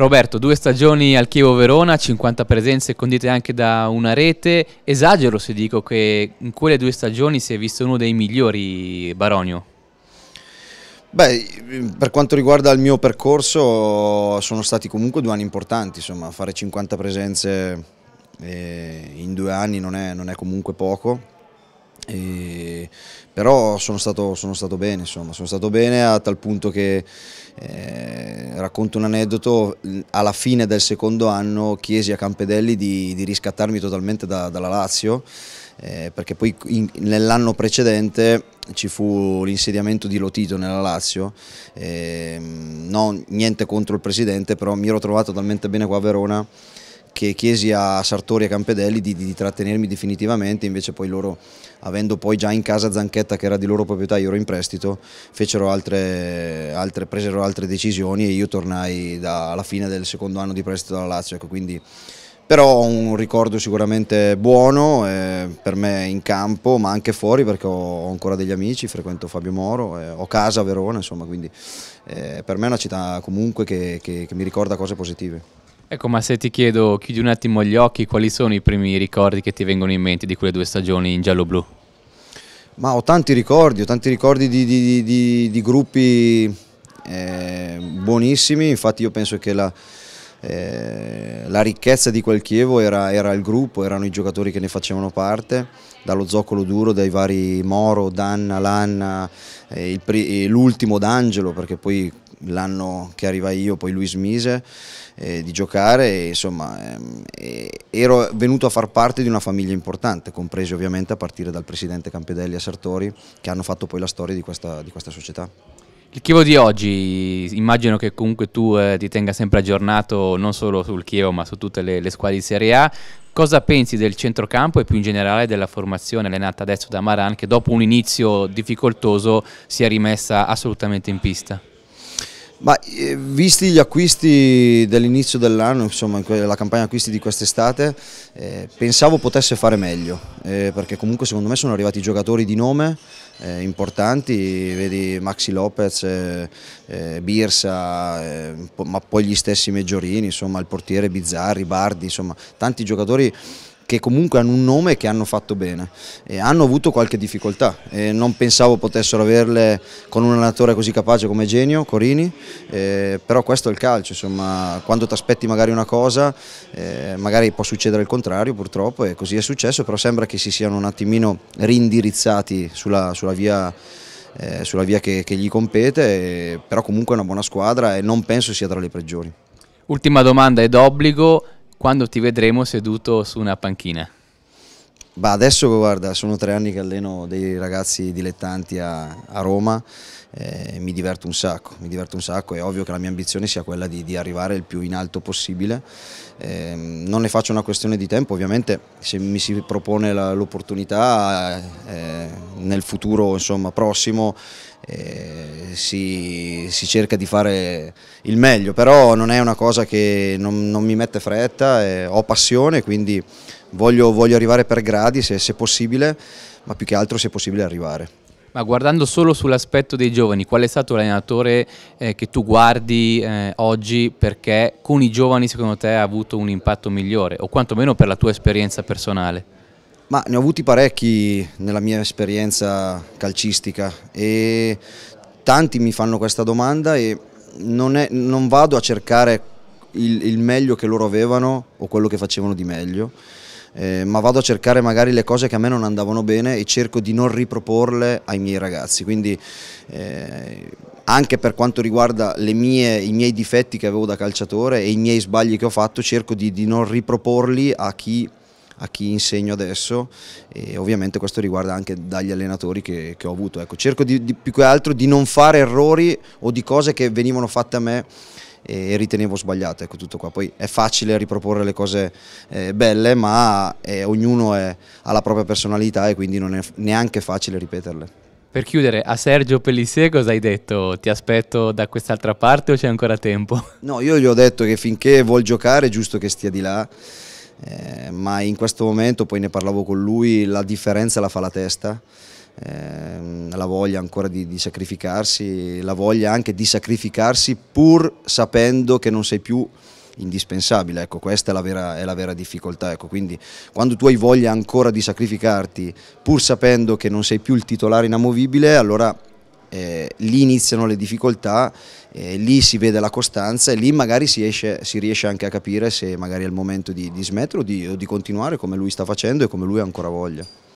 Roberto, due stagioni al Chievo Verona, 50 presenze condite anche da una rete. Esagero se dico che in quelle due stagioni si è visto uno dei migliori Baronio. Beh, per quanto riguarda il mio percorso, sono stati comunque due anni importanti, insomma, fare 50 presenze eh, in due anni non è, non è comunque poco e, però sono stato, sono stato, bene, insomma, sono stato bene a tal punto che eh, racconto un aneddoto, alla fine del secondo anno chiesi a Campedelli di, di riscattarmi totalmente da, dalla Lazio, eh, perché poi nell'anno precedente ci fu l'insediamento di Lotito nella Lazio, eh, no, niente contro il presidente, però mi ero trovato talmente bene qua a Verona che chiesi a Sartori e Campedelli di, di, trattenermi definitivamente, invece poi loro, avendo poi già in casa Zanchetta che era di loro proprietà, io ero in prestito, fecero altre, altre, presero altre decisioni e io tornai da, alla fine del secondo anno di prestito alla Lazio, ecco, quindi però ho un ricordo sicuramente buono eh, per me in campo ma anche fuori perché ho, ancora degli amici, frequento Fabio Moro, eh, ho casa a Verona insomma quindi eh, per me è una città comunque che, che, che mi ricorda cose positive. Ecco, ma se ti chiedo, chiudi un attimo gli occhi, quali sono i primi ricordi che ti vengono in mente di quelle due stagioni in giallo-blu? Ma ho tanti ricordi, ho tanti ricordi di, di, di, di gruppi eh, buonissimi, infatti io penso che la, eh, la ricchezza di quel Chievo era, era, il gruppo, erano i giocatori che ne facevano parte, dallo zoccolo duro, dai vari Moro, Danna, Lanna, eh, eh, l'ultimo D'Angelo, perché poi l'anno che arrivai io, poi lui smise eh, di giocare, e, insomma eh, ero venuto a far parte di una famiglia importante, compresi ovviamente a partire dal presidente Campedelli e Sartori, che hanno fatto poi la storia di questa, di questa società. Il Chievo di oggi, immagino che comunque tu eh, ti tenga sempre aggiornato non solo sul Chievo ma su tutte le, le squadre di Serie A. Cosa pensi del centrocampo e più in generale della formazione allenata adesso da Maran che dopo un inizio difficoltoso si è rimessa assolutamente in pista? Ma eh, visti gli acquisti dell'inizio dell'anno, insomma la campagna acquisti di quest'estate, eh, pensavo potesse fare meglio, eh, perché comunque secondo me sono arrivati giocatori di nome eh, importanti, vedi Maxi Lopez, eh, Birsa, ma poi gli stessi Meggiorini, insomma il portiere Bizzarri, Bardi, insomma tanti giocatori che comunque hanno un nome e che hanno fatto bene. E hanno avuto qualche difficoltà e non pensavo potessero averle con un allenatore così capace come Genio, Corini, eh, però questo è il calcio, insomma, quando ti aspetti magari una cosa eh, magari può succedere il contrario purtroppo e così è successo, però sembra che si siano un attimino rindirizzati sulla, sulla via eh, sulla via che, che gli compete, eh, però comunque è una buona squadra e non penso sia tra le peggiori. Ultima domanda ed obbligo, quando ti vedremo seduto su una panchina. Bah adesso guarda, sono tre anni che alleno dei ragazzi dilettanti a, a Roma, e eh, mi, diverto un sacco, mi diverto un sacco, è ovvio che la mia ambizione sia quella di, di arrivare il più in alto possibile, eh, non ne faccio una questione di tempo, ovviamente se mi si propone l'opportunità eh, nel futuro insomma, prossimo eh, si, si, cerca di fare il meglio, però non è una cosa che non, non mi mette fretta, ho passione quindi voglio, voglio arrivare per gradi se, se possibile, ma più che altro se possibile arrivare. Ma guardando solo sull'aspetto dei giovani, qual è stato l'allenatore eh, che tu guardi eh, oggi perché con i giovani secondo te ha avuto un impatto migliore o quantomeno per la tua esperienza personale? Ma ne ho avuti parecchi nella mia esperienza calcistica e tanti mi fanno questa domanda e non, è, non vado a cercare il, il meglio che loro avevano o quello che facevano di meglio eh, ma vado a cercare magari le cose che a me non andavano bene e cerco di non riproporle ai miei ragazzi. Quindi eh, anche per quanto riguarda mie, i miei difetti che avevo da calciatore e i miei sbagli che ho fatto, cerco di, di non riproporli a chi a chi insegno adesso e ovviamente questo riguarda anche dagli allenatori che, che ho avuto. Ecco, cerco di, di, più che altro di non fare errori o di cose che venivano fatte a me e ritenevo sbagliato, ecco tutto qua. Poi è facile riproporre le cose eh, belle, ma eh, ognuno è, ha la propria personalità e quindi non è neanche facile ripeterle. Per chiudere, a Sergio Pellissier cosa hai detto? Ti aspetto da quest'altra parte o c'è ancora tempo? No, io gli ho detto che finché vuol giocare è giusto che stia di là, eh, ma in questo momento, poi ne parlavo con lui, la differenza la fa la testa. Ehm, la voglia ancora di, di, sacrificarsi, la voglia anche di sacrificarsi pur sapendo che non sei più indispensabile, ecco questa è la vera, è la vera difficoltà, ecco, quindi quando tu hai voglia ancora di sacrificarti pur sapendo che non sei più il titolare inamovibile, allora eh, lì iniziano le difficoltà, eh, lì si vede la costanza e lì magari si, esce, si, riesce anche a capire se magari è il momento di, di smettere o di, o di continuare come lui sta facendo e come lui ha ancora voglia.